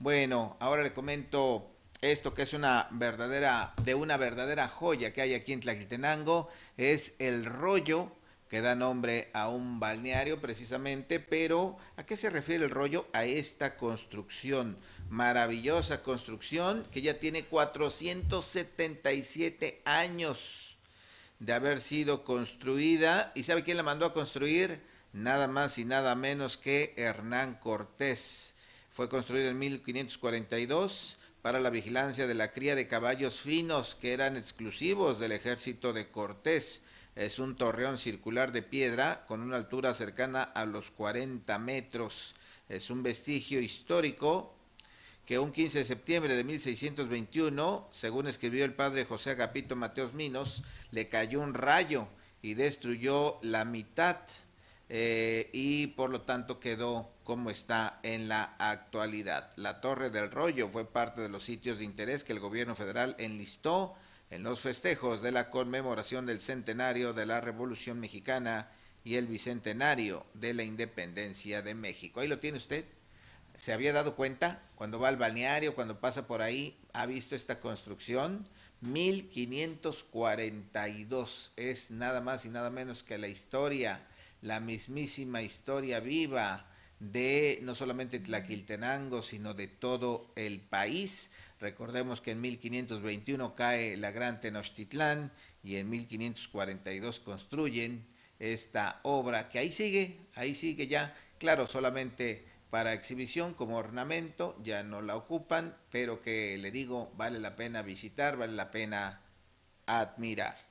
Bueno, ahora le comento esto que es una verdadera, de una verdadera joya que hay aquí en Tlaquiltenango, es el rollo que da nombre a un balneario precisamente, pero ¿a qué se refiere el rollo? A esta construcción, maravillosa construcción que ya tiene 477 años de haber sido construida. ¿Y sabe quién la mandó a construir? Nada más y nada menos que Hernán Cortés fue construido en 1542 para la vigilancia de la cría de caballos finos que eran exclusivos del ejército de Cortés. Es un torreón circular de piedra con una altura cercana a los 40 metros. Es un vestigio histórico que un 15 de septiembre de 1621, según escribió el padre José Agapito Mateos Minos, le cayó un rayo y destruyó la mitad eh, y por lo tanto quedó como está en la actualidad. La Torre del Rollo fue parte de los sitios de interés que el gobierno federal enlistó en los festejos de la conmemoración del centenario de la Revolución Mexicana y el bicentenario de la independencia de México. Ahí lo tiene usted. ¿Se había dado cuenta? Cuando va al balneario, cuando pasa por ahí, ha visto esta construcción. 1542 es nada más y nada menos que la historia la mismísima historia viva de no solamente Tlaquiltenango, sino de todo el país. Recordemos que en 1521 cae la Gran Tenochtitlán y en 1542 construyen esta obra que ahí sigue, ahí sigue ya, claro, solamente para exhibición como ornamento, ya no la ocupan, pero que le digo, vale la pena visitar, vale la pena admirar.